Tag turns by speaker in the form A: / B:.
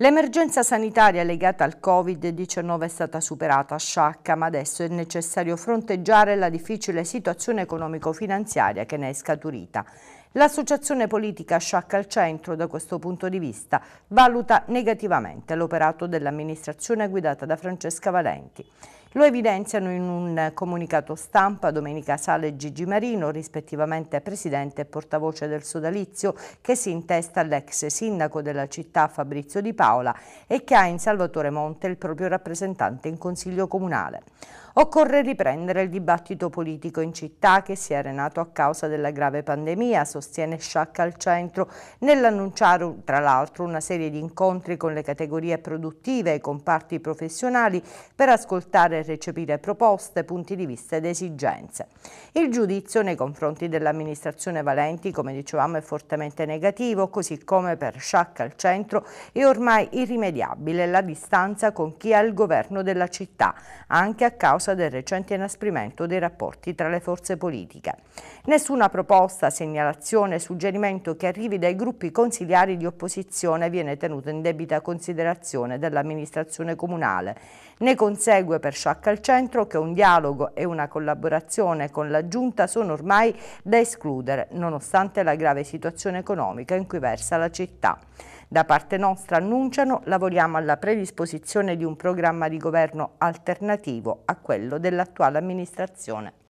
A: L'emergenza sanitaria legata al Covid-19 è stata superata a sciacca, ma adesso è necessario fronteggiare la difficile situazione economico-finanziaria che ne è scaturita. L'associazione politica Sciacca al Centro, da questo punto di vista, valuta negativamente l'operato dell'amministrazione guidata da Francesca Valenti. Lo evidenziano in un comunicato stampa Domenica Sale e Gigi Marino, rispettivamente presidente e portavoce del sodalizio, che si intesta all'ex sindaco della città Fabrizio Di Paola e che ha in Salvatore Monte il proprio rappresentante in Consiglio Comunale. Occorre riprendere il dibattito politico in città che si è arenato a causa della grave pandemia, sostiene Sciacca al centro nell'annunciare tra l'altro una serie di incontri con le categorie produttive e i comparti professionali per ascoltare e recepire proposte, punti di vista ed esigenze. Il giudizio nei confronti dell'amministrazione Valenti, come dicevamo, è fortemente negativo, così come per Sciacca al centro è ormai irrimediabile la distanza con chi ha il governo della città, anche a causa causa del recente inasprimento dei rapporti tra le forze politiche. Nessuna proposta, segnalazione, suggerimento che arrivi dai gruppi consigliari di opposizione viene tenuta in debita considerazione dall'amministrazione comunale. Ne consegue per Sciacca al Centro che un dialogo e una collaborazione con la Giunta sono ormai da escludere, nonostante la grave situazione economica in cui versa la città. Da parte nostra, annunciano, lavoriamo alla predisposizione di un programma di governo alternativo a quello dell'attuale amministrazione.